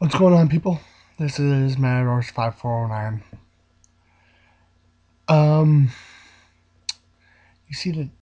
What's going on, people? This is Matadors 5409. Um, you see the